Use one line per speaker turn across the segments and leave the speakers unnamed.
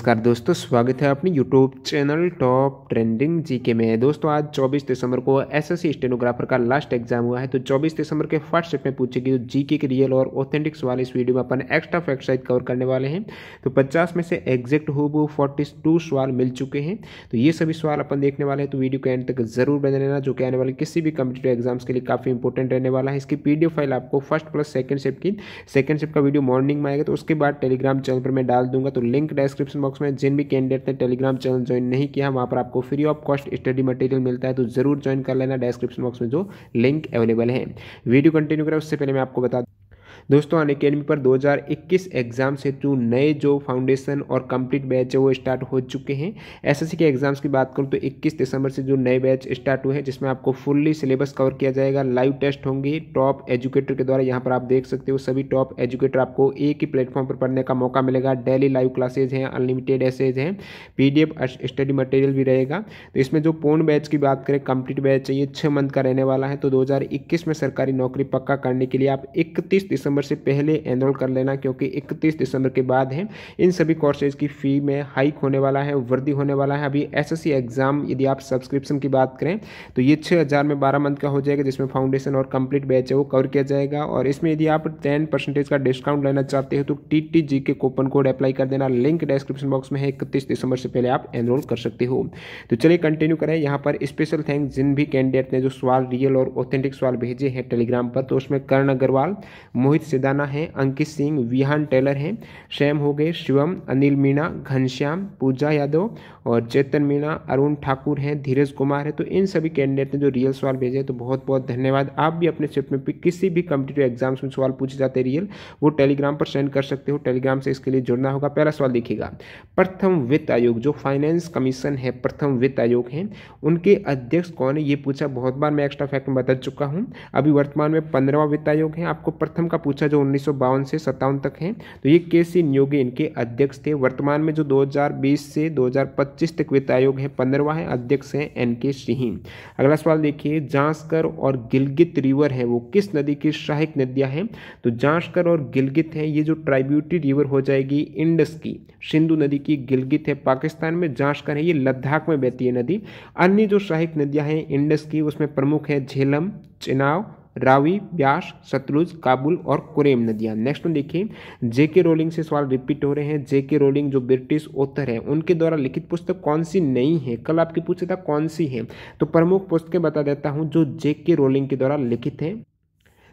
नमस्कार दोस्तों स्वागत है अपने YouTube channel top trending GK में दोस्तों आज 24 दिसंबर को एसएससी स्टेनोग्राफर का लास्ट एग्जाम हुआ है तो 24 दिसंबर के फर्स्ट स्टेप में पूछेगी गई जीके के रियल और ऑथेंटिक्स वाले इस वीडियो में अपन एक्स्ट्रा फैक्ट साइज कवर करने वाले हैं तो पचास में से एग्जैक्ट हो वो फोर्टी सवाल मिल चुके हैं तो ये सभी सवाल अपन देखने वाले हैं तो वीडियो के एंड तक जरूर बने रहना जो कि आने वाले किसी भी कम्पिटेटिव एग्जाम्स के लिए काफ़ी इंपॉर्टेंट रहने वाला है इसकी पी फाइल आपको फर्स्ट प्लस सेकंड शिफ्ट की सेकंड शिफ्ट का वीडियो मॉर्निंग में आएगा तो उसके बाद टेलीग्राम चैनल पर मैं डाल दूंगा तो लिंक डिस्क्रिप्शन बॉक्स में जिन भी कैंडिडेट ने टेलीग्राम चैनल ज्वाइन नहीं किया वहाँ पर आपको free of cost study material मिलता है तो जरूर ज्वाइन कर लेना डिस्क्रिप्शन बॉक्स में जो लिंक अवेलेबल है वीडियो कंटिन्यू करें उससे पहले मैं आपको बता दोस्तों अन अकेडमी पर 2021 से हेतु नए जो फाउंडेशन और कंप्लीट बैच है वो स्टार्ट हो चुके हैं एसएससी के एग्ज़ाम्स की बात करूँ तो 21 दिसंबर से जो नए बैच स्टार्ट हुए हैं जिसमें आपको फुल्ली सिलेबस कवर किया जाएगा लाइव टेस्ट होंगे टॉप एजुकेटर के द्वारा यहाँ पर आप देख सकते हो सभी टॉप एजुकेटर आपको एक ही प्लेटफॉर्म पर पढ़ने का मौका मिलेगा डेली लाइव क्लासेज हैं अनलिमिटेड एसेज हैं पी स्टडी मटेरियल भी रहेगा तो इसमें जो पूर्ण बैच की बात करें कंप्लीट बैच ये छः मंथ का रहने वाला है तो दो में सरकारी नौकरी पक्का करने के लिए आप इकतीस दिसंबर दिसंबर से पहले एनरोल कर लेना क्योंकि इकतीस दिसंबर के बाद है इन सभी कोर्सेज की फ़ी में हाइक होने वाला है वृद्धि होने वाला है अभी एस एग्ज़ाम यदि आप सब्सक्रिप्शन की बात करें तो ये छः हज़ार में बारह मंथ का हो जाएगा जिसमें फाउंडेशन और कंप्लीट बैच है वो कवर किया जाएगा और इसमें यदि आप टेन परसेंटेज का डिस्काउंट लेना चाहते हो तो टी टी जी के कूपन कोड अप्लाई कर देना लिंक डिस्क्रिप्शन बॉक्स में है इकतीस दिसंबर से पहले आप एनरोल कर सकते हो तो चलिए कंटिन्यू करें यहाँ पर स्पेशल थैंक जिन भी कैंडिडेट ने जो सवाल रियल और ऑथेंटिक सवाल भेजे हैं टेलीग्राम पर तो उसमें कर्ण अग्रवाल मोहित मोहित सिदाना हैं अंकित सिंह विहान टेलर हैं शैम हो गए शिवम अनिल मीणा घनश्याम पूजा यादव और चेतन मीणा अरुण ठाकुर हैं धीरज कुमार हैं तो इन सभी कैंडिडेट ने जो रियल सवाल भेजे तो बहुत बहुत धन्यवाद आप भी अपने स्टेप में किसी भी कम्पिटेटिव एग्जाम्स में सवाल पूछे जाते रियल वो टेलीग्राम पर सेंड कर सकते हो टेलीग्राम से इसके लिए जुड़ना होगा पहला सवाल देखिएगा प्रथम वित्त आयोग जो फाइनेंस कमीशन है प्रथम वित्त आयोग हैं उनके अध्यक्ष कौन है ये पूछा बहुत बार मैं एक्स्ट्रा फैक्ट में बता चुका हूँ अभी वर्तमान में पंद्रहवा वित्त आयोग है आपको प्रथम का का पूछा जो उन्नीस से सत्तावन तक हैं तो ये के सी न्योगे इनके अध्यक्ष थे वर्तमान में जो 2020 से 2025 तक वित्त आयोग है पंद्रवा है अध्यक्ष हैं एन के सिंह अगला सवाल देखिए जांसकर और गिलगित रिवर है वो किस नदी की सहायक नदियाँ हैं तो जांसकर और गिलगित हैं ये जो ट्राइब्यूटी रिवर हो जाएगी इंडस की सिंधु नदी की गिलगित है पाकिस्तान में जांसकर है ये लद्दाख में बहती है नदी अन्य जो सहायक नदियाँ हैं इंडस की उसमें प्रमुख है झेलम चिनाव रावी ब्यास सतलुज काबुल और कुरेम नदियाँ नेक्स्ट में देखिए जेके रोलिंग से सवाल रिपीट हो रहे हैं जेके रोलिंग जो ब्रिटिश ऑथर है उनके द्वारा लिखित पुस्तक कौन सी नहीं है कल आपके पूछा था कौन सी है तो प्रमुख पुस्तकें बता देता हूँ जो जेके रोलिंग के द्वारा लिखित है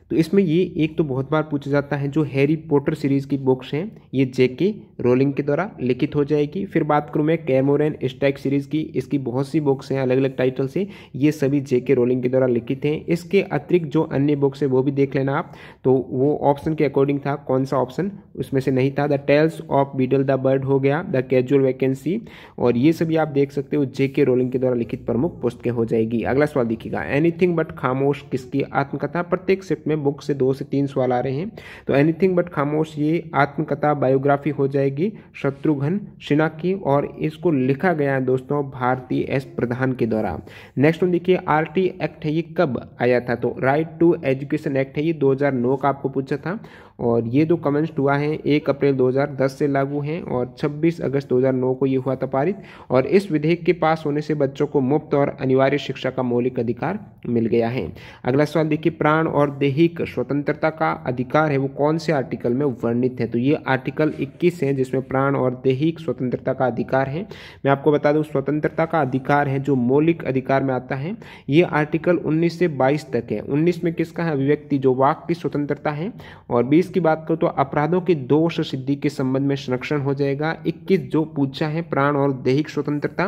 तो इसमें ये एक तो बहुत बार पूछा जाता है जो हैरी पॉटर सीरीज़ की बुक्स हैं ये जेके रोलिंग के द्वारा लिखित हो जाएगी फिर बात करूँ मैं कैमोरन स्टैक सीरीज़ की इसकी बहुत सी बुक्स हैं अलग अलग टाइटल से ये सभी जेके रोलिंग के द्वारा लिखित हैं इसके अतिरिक्त जो अन्य बुक्स है वो भी देख लेना आप तो वो ऑप्शन के अकॉर्डिंग था कौन सा ऑप्शन उसमें से नहीं था the tales of Beedle the bard हो गया द कैजुअल वैकेंसी और ये सभी आप देख सकते हो जेके रोलिंग के द्वारा लिखित प्रमुख पुस्तकें हो जाएगी अगला सवाल देखिएगा एनीथिंग बट खामोश किसकी आत्मकथा प्रत्येक शिफ्ट में में बुक से दो से तीन सवाल आ रहे हैं तो एनीथिंग बट खामोश ये आत्मकथा बायोग्राफी हो जाएगी शत्रुघ्न सिन्हा की और इसको लिखा गया है दोस्तों भारती एस प्रधान के द्वारा नेक्स्ट हम देखिए आर एक्ट है ये कब आया था तो राइट टू एजुकेशन एक्ट है ये दो का आपको पूछा था और ये दो कमेंट्स हुआ है एक अप्रैल 2010 से लागू हैं और 26 अगस्त 2009 को ये हुआ था पारित और इस विधेयक के पास होने से बच्चों को मुफ्त और अनिवार्य शिक्षा का मौलिक अधिकार मिल गया है अगला सवाल देखिए प्राण और दैहिक स्वतंत्रता का अधिकार है वो कौन से आर्टिकल में वर्णित है तो ये आर्टिकल इक्कीस है जिसमें प्राण और दैहिक स्वतंत्रता का अधिकार है मैं आपको बता दूँ स्वतंत्रता का अधिकार है जो मौलिक अधिकार में आता है ये आर्टिकल उन्नीस से बाईस तक है उन्नीस में किसका है अभिव्यक्ति जो वाक की स्वतंत्रता है और बीस इक्कीस की बात करूँ तो अपराधों के दोष सिद्धि के संबंध में संरक्षण हो जाएगा इक्कीस जो पूछा है प्राण और दैहिक स्वतंत्रता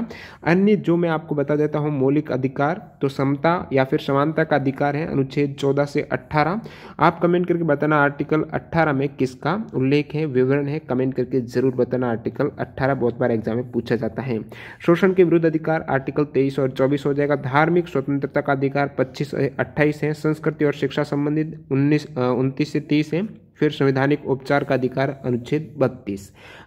अन्य जो मैं आपको बता देता हूँ मौलिक अधिकार तो समता या फिर समानता का अधिकार है अनुच्छेद चौदह से अट्ठारह आप कमेंट करके बताना आर्टिकल अट्ठारह में किसका उल्लेख है विवरण है कमेंट करके जरूर बताना आर्टिकल अट्ठारह बहुत बार एग्जाम में पूछा जाता है शोषण के विरुद्ध अधिकार आर्टिकल तेईस और चौबीस हो जाएगा धार्मिक स्वतंत्रता का अधिकार पच्चीस अट्ठाईस है संस्कृति और शिक्षा संबंधित उन्नीस उनतीस से तीस है फिर संवैधानिक उपचार का अधिकार अनुच्छेद 32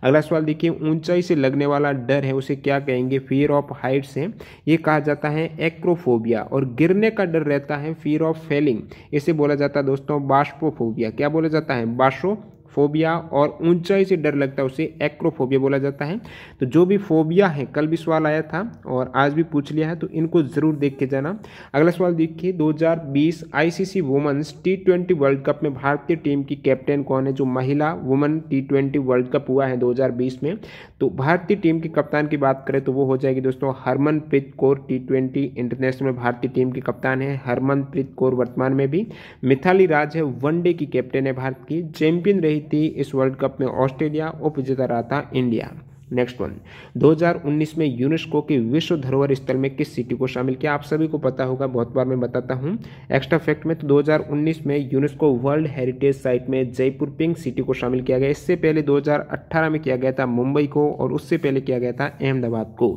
अगला सवाल देखिए ऊंचाई से लगने वाला डर है उसे क्या कहेंगे फियर ऑफ हाइट से ये कहा जाता है एक्रोफोबिया और गिरने का डर रहता है फियर ऑफ फेलिंग इसे बोला जाता है दोस्तों बाष्पोफोबिया क्या बोला जाता है बाष्पो फोबिया और ऊंचाई से डर लगता है उसे एक्रोफोबिया बोला जाता है तो जो भी फोबिया है कल भी सवाल आया था और आज भी पूछ लिया है तो इनको ज़रूर देख के जाना अगला सवाल देखिए 2020 ICC women's T twenty world cup में भारतीय टीम की कैप्टन कौन है जो महिला women T twenty world cup हुआ है 2020 में तो भारतीय टीम की कप्तान की बात करें तो वो हो जाएगी दोस्तों Harmanpreet Kaur T twenty international भारतीय टीम की कप्तान है हरमनप्रीत कौर वर्तमान में भी मिथाली राज है वनडे की कैप्टन है भारत की चैंपियन रही थी इस वर्ल्ड कप में ऑस्ट्रेलिया उपविजेता रहा था इंडिया नेक्स्ट वन 2019 में यूनेस्को के विश्व धरोहर स्थल में किस सिटी को शामिल किया आप सभी को पता होगा बहुत बार मैं बताता हूँ एक्स्ट्रा फैक्ट में तो 2019 में यूनेस्को वर्ल्ड हेरिटेज साइट में जयपुर पिंक सिटी को शामिल किया गया इससे पहले 2018 में किया गया था मुंबई को और उससे पहले किया गया था अहमदाबाद को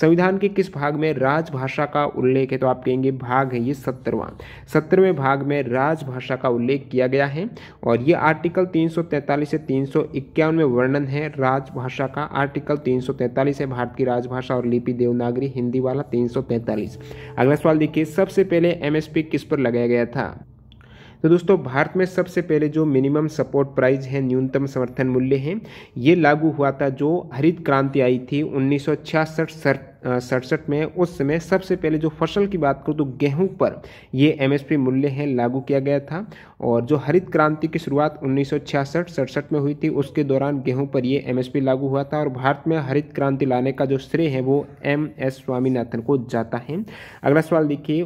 संविधान के किस भाग में राजभाषा का उल्लेख है तो आप कहेंगे भाग है ये सत्तरवा सत्तरवें भाग में राजभाषा का उल्लेख किया गया है और ये आर्टिकल तीन से तीन में वर्णन है राजभाषा का आर्टिकल आर्टिकल 343 है भारत की राजभाषा और लिपि देवनागरी हिंदी वाला 343 अगला सवाल देखिए सबसे पहले एमएसपी किस पर लगाया गया था तो दोस्तों भारत में सबसे पहले जो मिनिमम सपोर्ट प्राइस है न्यूनतम समर्थन मूल्य है ये लागू हुआ था जो हरित क्रांति आई थी उन्नीस सौ सड़सठ में उस समय सबसे पहले जो फसल की बात करूँ तो गेहूं पर ये एमएसपी मूल्य है लागू किया गया था और जो हरित क्रांति की शुरुआत उन्नीस सड़सठ में हुई थी उसके दौरान गेहूं पर ये एमएसपी लागू हुआ था और भारत में हरित क्रांति लाने का जो श्रेय है वो एम एस स्वामीनाथन को जाता है अगला सवाल देखिए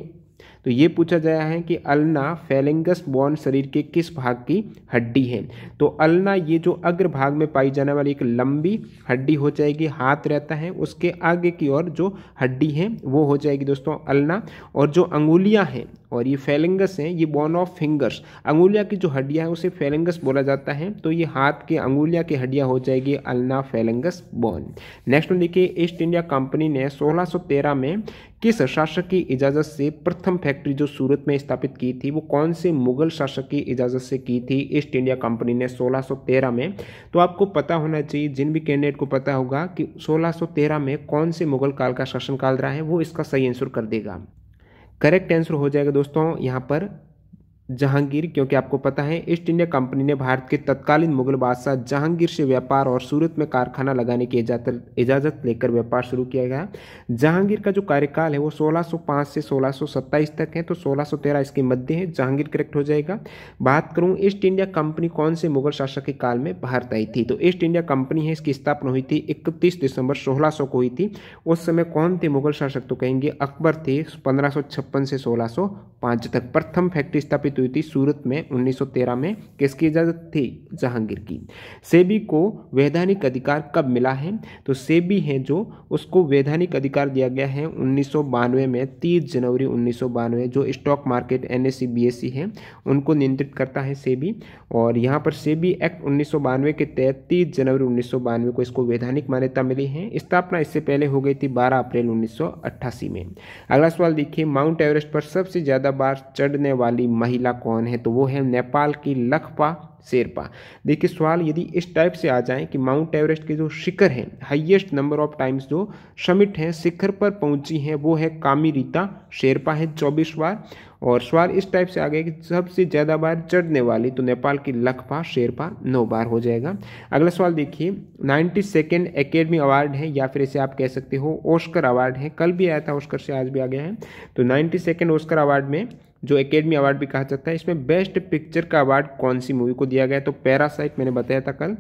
तो ये पूछा गया है कि अलना फेलेंगस बॉन शरीर के किस भाग की हड्डी है तो अलना ये जो अग्र भाग में पाई जाने वाली एक लंबी हड्डी हो जाएगी हाथ रहता है उसके आगे की ओर जो हड्डी है वो हो जाएगी दोस्तों अलना और जो अंगुलियाँ हैं और ये फेलेंगस हैं ये बोन ऑफ फिंगर्स अंगुलिया की जो हड्डियाँ हैं उसे फेलेंगस बोला जाता है तो ये हाथ के अंगुलिया की हड्डियाँ हो जाएगी अल्ना फेलेंगस बोन नेक्स्ट में देखिए ईस्ट इंडिया कंपनी ने 1613 में किस शासक की इजाज़त से प्रथम फैक्ट्री जो सूरत में स्थापित की थी वो कौन से मुगल शासक की इजाज़त से की थी ईस्ट इंडिया कंपनी ने 1613 में तो आपको पता होना चाहिए जिन भी कैंडिडेट को पता होगा कि 1613 में कौन से मुगल काल का शासनकाल रहा है वो इसका सही आंसर कर देगा करेक्ट आंसर हो जाएगा दोस्तों यहाँ पर जहांगीर क्योंकि आपको पता है ईस्ट इंडिया कंपनी ने भारत के तत्कालीन मुगल बादशाह जहांगीर से व्यापार और सूरत में कारखाना लगाने की इजाज़त लेकर व्यापार शुरू किया गया जहांगीर का जो कार्यकाल है वो 1605 से 1627 तक है तो 1613 इसके मध्य है जहांगीर करेक्ट हो जाएगा बात करूँ ईस्ट इंडिया कंपनी कौन से मुगल शासक के काल में भारत आई थी तो ईस्ट इंडिया कंपनी है इसकी स्थापना हुई थी इकतीस दिसंबर सोलह को हुई थी उस समय कौन थे मुगल शासक तो कहेंगे अकबर थे पंद्रह से सोलह तक प्रथम फैक्ट्री स्थापित हुई थी सूरत में 1913 में किसकी इजाज़त थी जहांगीर की सेबी को वैधानिक अधिकार कब मिला है तो सेबी है जो उसको वैधानिक अधिकार दिया गया है उन्नीस में तीस जनवरी उन्नीस जो स्टॉक मार्केट एन एस है उनको नियंत्रित करता है सेबी और यहाँ पर सेबी एक्ट उन्नीस के तहत तीस जनवरी उन्नीस को इसको वैधानिक मान्यता मिली है स्थापना इससे पहले हो गई थी 12 अप्रैल 1988 में अगला सवाल देखिए माउंट एवरेस्ट पर सबसे ज़्यादा बार चढ़ने वाली महिला वाला कौन है तो वो है नेपाल की लखपा शेरपा देखिए सवाल यदि इस टाइप से आ जाए कि माउंट एवरेस्ट के जो शिखर हैं हाईएस्ट नंबर ऑफ टाइम्स जो समिट हैं शिखर पर पहुंची हैं वो है कामी रीता शेरपा है चौबीस बार और सवाल इस टाइप से आ गया कि सबसे ज़्यादा बार चढ़ने वाली तो नेपाल की लखपा शेरपा नौ बार हो जाएगा अगला सवाल देखिए नाइन्टी सेकेंड अकेडमी अवार्ड है या फिर इसे आप कह सकते हो ओस्कर अवार्ड है कल भी आया था ओस्कर से आज भी आ गया है तो नाइन्टी सेकेंड ओस्कर अवार्ड में जो एकेडमी अवार्ड भी कहा जाता है इसमें बेस्ट पिक्चर का अवार्ड कौन सी मूवी को दिया गया तो पैरासाइट मैंने बताया था कल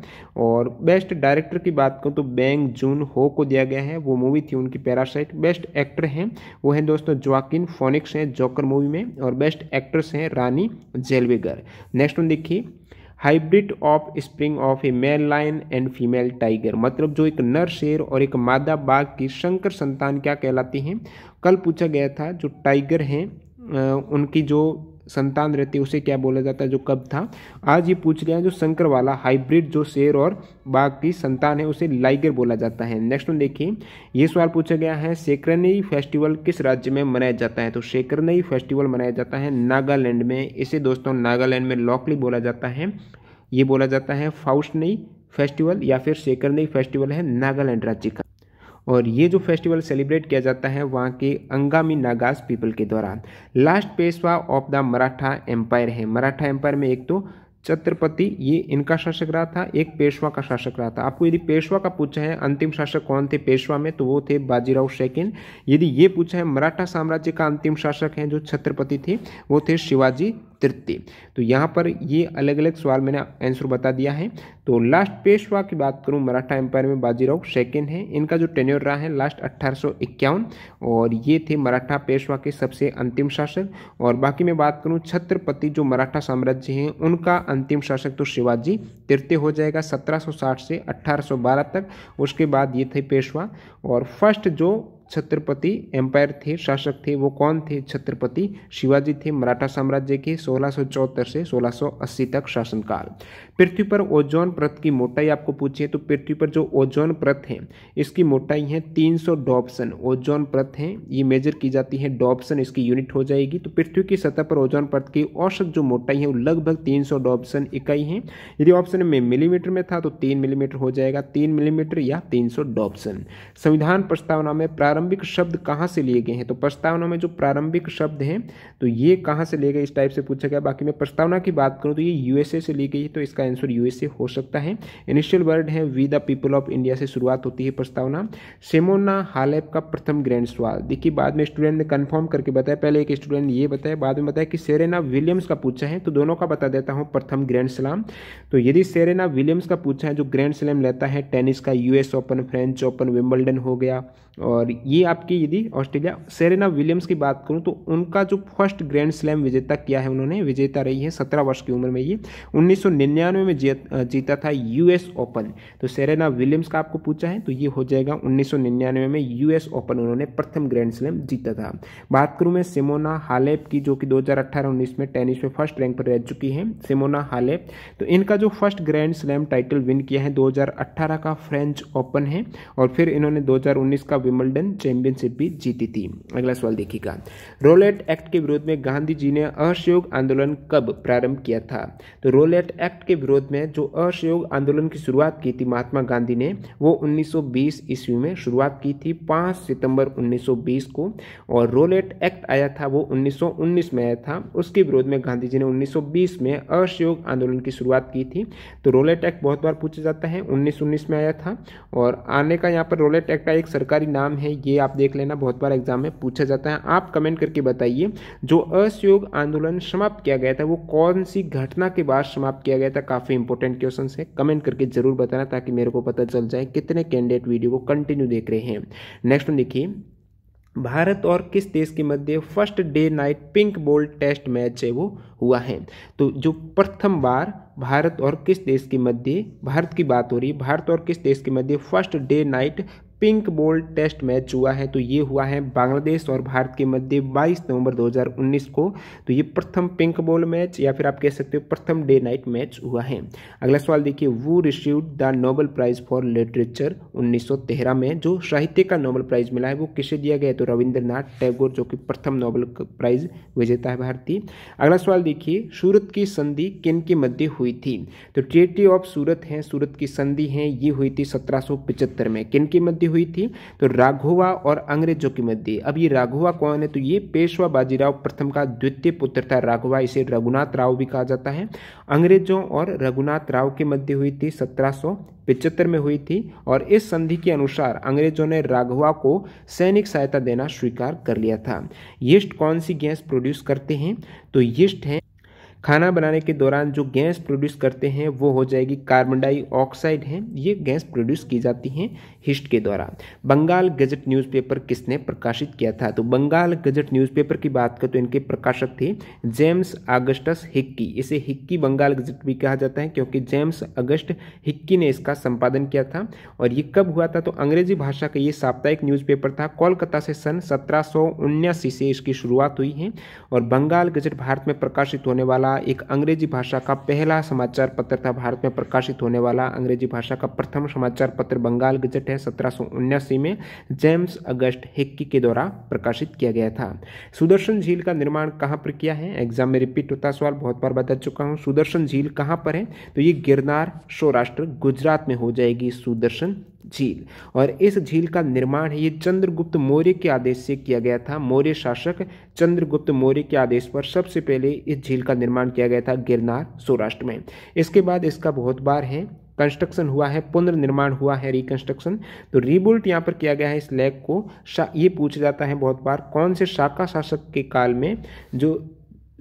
और बेस्ट डायरेक्टर की बात करूँ तो बैंग जून हो को दिया गया है वो मूवी थी उनकी पैरासाइट बेस्ट एक्टर हैं वो हैं दोस्तों जोकिन फोनिक्स हैं जॉकर मूवी में और बेस्ट एक्ट्रेस हैं रानी जेलवेगर नेक्स्ट वन देखिए hybrid offspring of a male lion and female tiger मतलब जो एक नर शेर और एक मादा बाघ की शंकर संतान क्या कहलाती हैं कल पूछा गया था जो टाइगर हैं उनकी जो संतान रहती है उसे क्या बोला जाता है जो कब था आज ये पूछ है जो शंकर वाला हाइब्रिड जो शेर और बाघ की संतान है उसे लाइगर बोला जाता है नेक्स्ट में देखिए ये सवाल पूछा गया है शेकरनई फेस्टिवल किस राज्य में मनाया जाता है तो शेकरनई फेस्टिवल मनाया जाता है नागालैंड में इसे दोस्तों नागालैंड में लॉकली बोला जाता है ये बोला जाता है फाउस्टनई फेस्टिवल या फिर शेकरनई फेस्टिवल है नागालैंड राज्य का और ये जो फेस्टिवल सेलिब्रेट किया जाता है वहाँ के अंगामी नागास पीपल के द्वारा last Peshwa of the Maratha empire है मराठा एम्पायर में एक तो छत्रपति ये इनका शासक रहा था एक पेशवा का शासक रहा था आपको यदि पेशवा का पूछा है अंतिम शासक कौन थे पेशवा में तो वो थे बाजीराव सेकेंड यदि ये पूछा है मराठा साम्राज्य का अंतिम शासक है जो छत्रपति थे वो थे शिवाजी तृतीय तो यहाँ पर ये अलग अलग सवाल मैंने आंसर बता दिया है तो लास्ट पेशवा की बात करूँ मराठा एम्पायर में बाजीराव सेकेंड है इनका जो टेन्योर रहा है लास्ट अट्ठारह और ये थे मराठा पेशवा के सबसे अंतिम शासक और बाकी मैं बात करूँ छत्रपति जो मराठा साम्राज्य हैं उनका अंतिम शासक तो शिवाजी तृतीय हो जाएगा 1760 से 1812 तक उसके बाद ये थे पेशवा और फर्स्ट जो छत्रपति एम्पायर थे शासक थे वो कौन थे छत्रपति शिवाजी थे मराठा साम्राज्य के सोलह से 1680 तक शासनकाल पृथ्वी पर ओजोन परत की मोटाई आपको पूछिए तो पृथ्वी पर जो ओजोन परत है इसकी मोटाई है 300 सौ डॉप्सन ओजोन परत है ये मेजर की जाती है डॉप्सन इसकी यूनिट हो जाएगी तो पृथ्वी की सतह पर ओजोन परत की औसत जो मोटाई है वो लगभग 300 डॉप्सन इकाई है यदि ऑप्शन में मिलीमीटर में था तो तीन मिलीमीटर हो जाएगा तीन मिलीमीटर या तीन सौ डॉप्सन संविधान प्रस्तावना में प्रारंभ प्रारंभिक शब्द कहाँ से लिए गए हैं तो प्रस्तावना में जो प्रारंभिक शब्द हैं तो ये कहाँ से लिए गए इस टाइप से पूछा गया बाकी मैं प्रस्तावना की बात करूँ तो ये यूएसए से ली गई है तो इसका आंसर यूएसए हो सकता है इनिशियल वर्ड है we the people of India से शुरुआत होती है प्रस्तावना सेमोना हालेप का प्रथम ग्रैंड सवाल देखिए बाद में स्टूडेंट ने कन्फर्म करके बताया पहले एक स्टूडेंट ये बताया बाद में बताया कि सेरेना विलियम्स का पूछा है तो दोनों का बता देता हूँ प्रथम ग्रैंड स्लैम तो यदि सेरेना विलियम्स का पूछा है जो ग्रैंड स्लैम लेता है टेनिस का US Open French Open Wimbledon हो गया और ये आपकी यदि ऑस्ट्रेलिया सेरेना विलियम्स की बात करूँ तो उनका जो फर्स्ट ग्रैंड स्लैम विजेता किया है उन्होंने विजेता रही है सत्रह वर्ष की उम्र में ये उन्नीस में जीता था यूएस ओपन तो सेरेना विलियम्स का आपको पूछा है तो ये हो जाएगा उन्नीस में यूएस ओपन उन्होंने प्रथम ग्रैंड स्लैम जीता था बात करूँ मैं सिमोना हालेप की जो कि दो हज़ार में टेनिस में फर्स्ट रैंक पर रह चुकी हैं सिमोना हालेप तो इनका जो first grand slam title win किया है 2018 का फ्रेंच ओपन है और फिर इन्होंने 2019 का विमल्डन चैंपियनशिप भी जीती थी अगला सवाल देखिएगा रोलेट एक्ट के विरोध में गांधी जी ने असहयोग आंदोलन कब प्रारंभ किया था तो रोलेट एक्ट के विरोध में जो असहयोग आंदोलन की शुरुआत की थी महात्मा गांधी ने वो 1920 ईस्वी में शुरुआत की थी 5 सितंबर 1920 को और रोलेट एक्ट आया था वो 1919 में आया था उसके विरोध में गांधी जी ने 1920 में असहयोग आंदोलन की शुरुआत की थी तो रोलेट एक्ट बहुत बार पूछा जाता है उन्नीस में आया था और आने का यहाँ पर रोलेट एक्ट का एक सरकारी नाम है ये आप देख लेना बहुत बार एग्जाम में पूछा जाता है आप कमेंट करके बताइए जो असहयोग आंदोलन समाप्त किया गया था वो कौन सी घटना के बाद समाप्त किया गया था काफ़ी इंपॉर्टेंट क्वेश्चन है कमेंट करके जरूर बताना ताकि मेरे को पता चल जाए कितने कैंडिडेट वीडियो को कंटिन्यू देख रहे हैं नेक्स्ट देखिए भारत और किस देश के मध्य first day night pink ball test match है वो हुआ है तो जो प्रथम बार भारत और किस देश के मध्य भारत की बात हो रही है भारत और किस देश के मध्य first day night pink ball test match हुआ है तो ये हुआ है बांग्लादेश और भारत के मध्य 22 नवंबर 2019 को तो ये प्रथम पिंक बॉल मैच या फिर आप कह सकते हो प्रथम डे नाइट मैच हुआ है अगला सवाल देखिए वो receive the Nobel prize for literature 1913 में जो साहित्य का नोबल प्राइज मिला है वो किसे दिया गया तो रविंद्रनाथ टैगोर जो कि प्रथम नोबल प्राइज विजेता है भारतीय अगला सवाल देखिए सूरत की संधि किन के मध्य हुई थी तो ट्रेटी ऑफ सूरत है सूरत की संधि है ये हुई थी सत्रह में किन के मध्य हुई थी तो राघोवा और अंग्रेजों की मध्य अब ये राघोवा कौन है तो ये पेशवा बाजीराव प्रथम का द्वितीय पुत्र था राघोवा इसे रघुनाथ राव भी कहा जाता है अंग्रेजों और रघुनाथ राव के मध्य हुई थी सत्रह पिचहत्तर में हुई थी और इस संधि के अनुसार अंग्रेजों ने राघवा को सैनिक सहायता देना स्वीकार कर लिया था यिष्ट कौन सी गैस प्रोड्यूस करते हैं तो यिष्ट है खाना बनाने के दौरान जो गैस प्रोड्यूस करते हैं वो हो जाएगी कार्बन डाइऑक्साइड है ये गैस प्रोड्यूस की जाती है हिस्ट के द्वारा बंगाल गजट न्यूज़पेपर किसने प्रकाशित किया था तो बंगाल गजट न्यूज़पेपर की बात करें तो इनके प्रकाशक थे जेम्स अगस्टस हिक्की इसे हिक्की बंगाल गजट भी कहा जाता है क्योंकि जेम्स अगस्ट हिक्की ने इसका संपादन किया था और ये कब हुआ था तो अंग्रेजी भाषा का ये साप्ताहिक न्यूज़पेपर था कोलकाता से सन सत्रह से इसकी शुरुआत हुई है और बंगाल गजट भारत में प्रकाशित होने वाला एक अंग्रेजी भाषा का पहला समाचार पत्र था भारत में प्रकाशित होने वाला अंग्रेजी भाषा का प्रथम समाचार पत्र बंगाल गजट हैं सत्रह में जेम्स अगस्ट हेक्की के द्वारा प्रकाशित किया गया था सुदर्शन झील का निर्माण कहाँ पर किया है एग्जाम में रिपीट होता सवाल बहुत बार बता चुका हूँ सुदर्शन झील कहाँ पर है तो ये गिरनार सौराष्ट्र गुजरात में हो जाएगी सुदर्शन झील और इस झील का निर्माण ये चंद्रगुप्त मौर्य के आदेश से किया गया था मौर्य शासक चंद्रगुप्त मौर्य के आदेश पर सबसे पहले इस झील का निर्माण किया गया था गिरनार सौराष्ट्र में इसके बाद इसका बहुत बार है कंस्ट्रक्शन हुआ है पुनर्निर्माण हुआ है रिकंस्ट्रक्शन तो रीबुल्ट यहाँ पर किया गया है इस लैग को ये पूछ जाता है बहुत बार कौन से शाखा शासक के काल में जो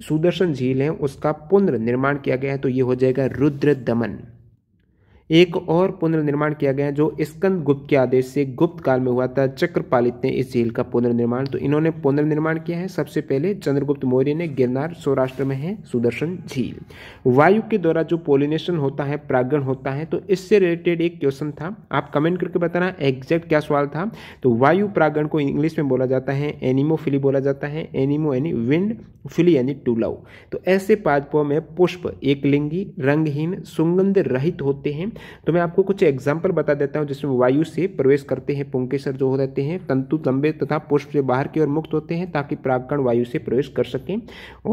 सुदर्शन झील है उसका पुनर्निर्माण किया गया है तो ये हो जाएगा रुद्र दमन एक और पुनर्निर्माण किया गया है जो स्कंद गुप्त के आदेश से गुप्त काल में हुआ था चक्रपालित ने इस झील का पुनर्निर्माण तो इन्होंने पुनर्निर्माण किया है सबसे पहले चंद्रगुप्त मौर्य ने गिरनार सौराष्ट्र में है सुदर्शन झील वायु के द्वारा जो पोलिनेशन होता है प्रागण होता है तो इससे रिलेटेड एक क्वेश्चन था आप कमेंट करके बताना एग्जैक्ट क्या सवाल था तो वायु प्रागण को इंग्लिश में बोला जाता है एनिमोफिली बोला जाता है एनिमो यानी विंड फिली यानी टूलाउ तो ऐसे पादपों में पुष्प एकलिंगी रंगहीन सुगंध रहित होते हैं तो मैं आपको कुछ एग्जाम्पल बता देता हूँ जिसमें वायु से प्रवेश करते हैं पुंकेसर जो हो रहते हैं तंतु लंबे तथा पुष्प से बाहर की ओर मुक्त होते हैं ताकि प्रागण वायु से प्रवेश कर सकें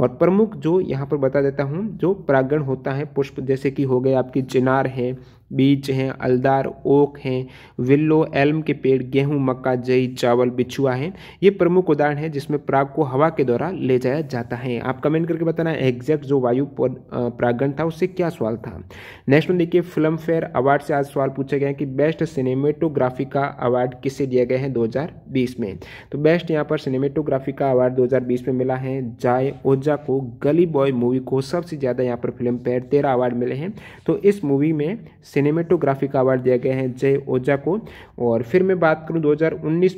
और प्रमुख जो यहाँ पर बता देता हूँ जो प्रागण होता है पुष्प जैसे कि हो गए आपकी चिनार है बीज हैं अलदार ओक हैं विल्लो एल्म के पेड़ गेहूं मक्का जई चावल बिछुआ हैं ये प्रमुख उदाहरण है जिसमें प्राग को हवा के द्वारा ले जाया जाता है आप कमेंट करके बताना एग्जैक्ट जो वायु प्रागण था उससे क्या सवाल था नेक्स्ट में देखिए फिल्म फेयर अवार्ड से आज सवाल पूछे गए कि बेस्ट सिनेमेटोग्राफी का अवार्ड किसे दिया गया है दो में तो बेस्ट यहाँ पर सिनेमेटोग्राफी का अवार्ड दो में मिला है जाय ओजा को गली बॉय मूवी को सबसे ज़्यादा यहाँ पर फिल्म फेयर तेरह अवार्ड मिले हैं तो इस मूवी में सिनेमेटोग्राफी का अवार्ड दिया गया है जय ओझा को और फिर मैं बात करूँ दो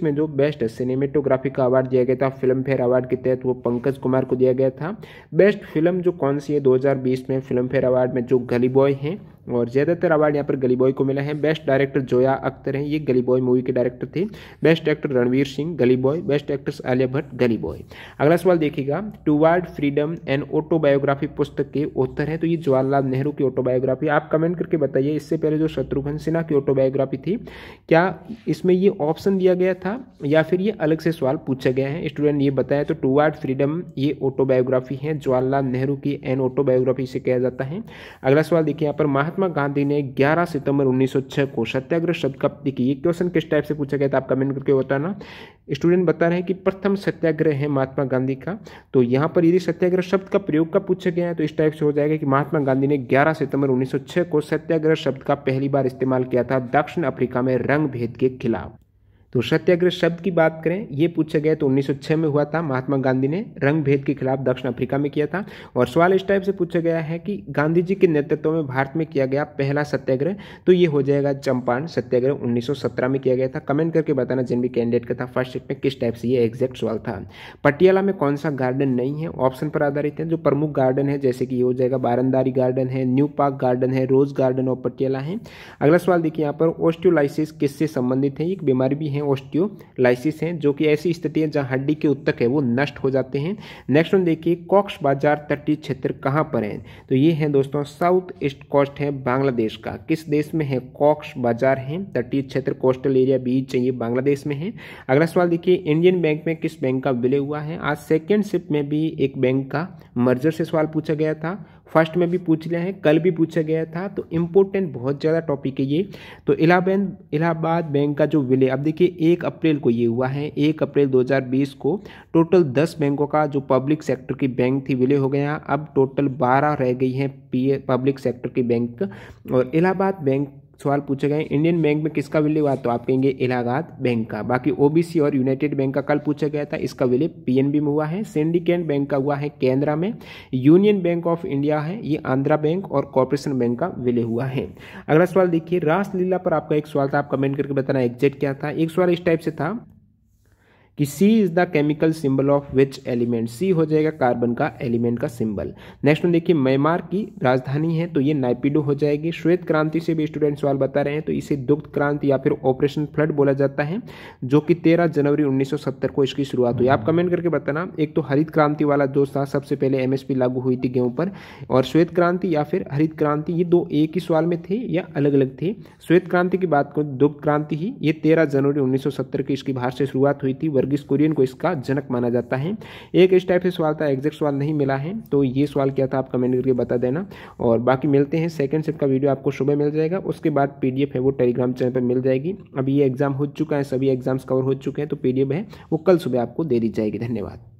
में जो बेस्ट सिनेमेटोग्राफी का अवार्ड दिया गया था फिल्म फेयर अवार्ड के तहत वो पंकज कुमार को दिया गया था बेस्ट फिल्म जो कौन सी है दो में फिल्म फेयर अवार्ड में जो गली बॉय हैं और ज़्यादातर अवार्ड यहाँ पर गली बॉय को मिला है बेस्ट डायरेक्टर जोया अख्तर हैं ये गली बॉय मूवी के डायरेक्टर थे best actor Ranveer Singh Gully Boy best actress Alia Bhatt Gully Boy अगला सवाल देखिएगा toward freedom and autobiography पुस्तक के ऑथर हैं तो ये जवाहरलाल नेहरू की ऑटोबायोग्राफी आप कमेंट करके बताइए इससे पहले जो शत्रुघ्न सिन्हा की ऑटोबायोग्राफी थी क्या इसमें ये ऑप्शन दिया गया था या फिर ये अलग से सवाल पूछा गया है स्टूडेंट ये बताया तो टू वर्ड फ्रीडम ये ऑटोबायोग्राफी है जवाहरलाल नेहरू की एंड ऑटोबायोग्राफी से कहा जाता है अगला सवाल देखिए यहाँ पर माह महात्मा गांधी ने 11 सितंबर 1906 को सत्याग्रह शब्द का प्रतीक ये क्वेश्चन किस टाइप से पूछा गया था आप कमेंट करके बताना स्टूडेंट बता रहे हैं कि प्रथम सत्याग्रह है महात्मा गांधी का तो यहाँ पर यदि सत्याग्रह शब्द का प्रयोग का पूछा गया है तो इस टाइप से हो जाएगा कि महात्मा गांधी ने ग्यारह सितंबर उन्नीस को सत्याग्रह शब्द का पहली बार इस्तेमाल किया था दक्षिण अफ्रीका में रंग भेद के खिलाफ तो सत्याग्रह शब्द की बात करें ये पूछा गया तो 1906 में हुआ था महात्मा गांधी ने रंग भेद के खिलाफ दक्षिण अफ्रीका में किया था और सवाल इस टाइप से पूछा गया है कि गांधी जी के नेतृत्व में भारत में किया गया पहला सत्याग्रह तो ये हो जाएगा चंपारण सत्याग्रह 1917 में किया गया था कमेंट करके बताना जिन भी कैंडिडेट का था फर्स्ट सेट में किस टाइप से ये एग्जैक्ट सवाल था पटियाला में कौन सा गार्डन नहीं है ऑप्शन पर आधारित है जो प्रमुख गार्डन है जैसे कि ये हो जाएगा बारंदारी गार्डन है न्यू पार्क गार्डन है रोज गार्डन और पटियाला है अगला सवाल देखिए यहाँ पर ओस्टोलाइसिस किससे संबंधित है एक बीमारी भी है हैं ऑस्टियोलाइसिस हैं जो कि ऐसी स्थिति है जहाँ हड्डी के उत्तक है वो नष्ट हो जाते हैं नेक्स्ट वन देखिए कॉक्स बाजार तटीय क्षेत्र कहाँ पर है तो ये है दोस्तों साउथ ईस्ट कोस्ट है बांग्लादेश का किस देश में है कॉक्स बाजार है तटीय क्षेत्र कोस्टल एरिया बीच चाहिए बांग्लादेश में है अगला सवाल देखिए इंडियन बैंक में किस बैंक का विलय हुआ है आज सेकेंड शिफ्ट में भी एक बैंक का मर्जर से सवाल पूछा गया था फर्स्ट में भी पूछ लिया है कल भी पूछा गया था तो इम्पोर्टेंट बहुत ज़्यादा टॉपिक है ये तो इलाहाबाद इलाहाबाद बैंक का जो विलय अब देखिए एक अप्रैल को ये हुआ है एक अप्रैल 2020 को टोटल दस बैंकों का जो पब्लिक सेक्टर की बैंक थी विलय हो गया अब टोटल बारह रह गई हैं पब्लिक सेक्टर की बैंक और इलाहाबाद बैंक सवाल पूछे गए इंडियन बैंक में किसका विलय हुआ तो आप कहेंगे इलाहाबाद बैंक का बाकी ओबीसी और यूनाइटेड बैंक का कल पूछा गया था इसका विलय पीएनबी में हुआ है सिंडिकेट बैंक का हुआ है केंद्रा में यूनियन बैंक ऑफ इंडिया है ये आंध्रा बैंक और कॉरपोरेशन बैंक का विलय हुआ है अगला सवाल देखिए रासलीला पर आपका एक सवाल था आप कमेंट करके बताना एग्जैक्ट क्या था एक सवाल इस टाइप से था कि C is the chemical symbol of which element C हो जाएगा कार्बन का एलिमेंट का सिंबल नेक्स्ट में देखिए म्यांमार की राजधानी है तो ये नाइपिडो हो जाएगी श्वेत क्रांति से भी स्टूडेंट सवाल बता रहे हैं तो इसे दुग्ध क्रांति या फिर ऑपरेशन फ्लड बोला जाता है जो कि तेरह जनवरी 1970 को इसकी शुरुआत हुई आप कमेंट करके बताना एक तो हरित क्रांति वाला जो था सबसे पहले एमएसपी लागू हुई थी गेहूँ पर और श्वेत क्रांति या फिर हरित क्रांति ये दो एक ही सवाल में थे या अलग अलग थे श्वेत क्रांति की बात करें दुग्ध क्रांति ही ये तेरह जनवरी उन्नीस की इसकी बाहर से शुरुआत हुई थी वर्गीस कुरियन को इसका जनक माना जाता है एक इस टाइप से सवाल था एग्जैक्ट सवाल नहीं मिला है तो ये सवाल क्या था आप कमेंट करके बता देना और बाकी मिलते हैं सेकेंड सेट का वीडियो आपको सुबह मिल जाएगा उसके बाद पीडीएफ है वो टेलीग्राम चैनल पर मिल जाएगी अब ये एग्जाम हो चुका है सभी एग्जाम्स कवर हो चुके हैं तो पीडीएफ है वो कल सुबह आपको दे दी जाएगी धन्यवाद